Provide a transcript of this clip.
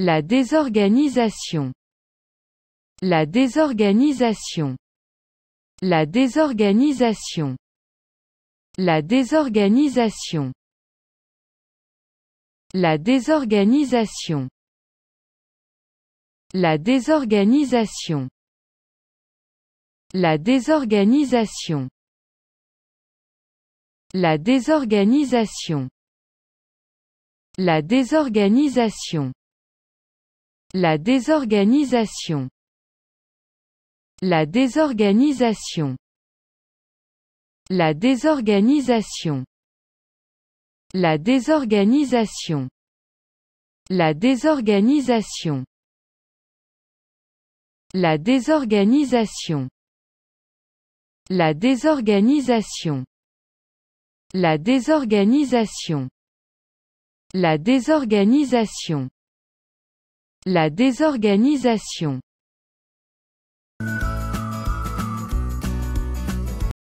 La désorganisation. La désorganisation. La désorganisation. La désorganisation. La désorganisation. La désorganisation. La désorganisation. La désorganisation. La désorganisation. La désorganisation. La désorganisation. La désorganisation. La désorganisation. La désorganisation. La désorganisation. La désorganisation. La désorganisation. La désorganisation. La désorganisation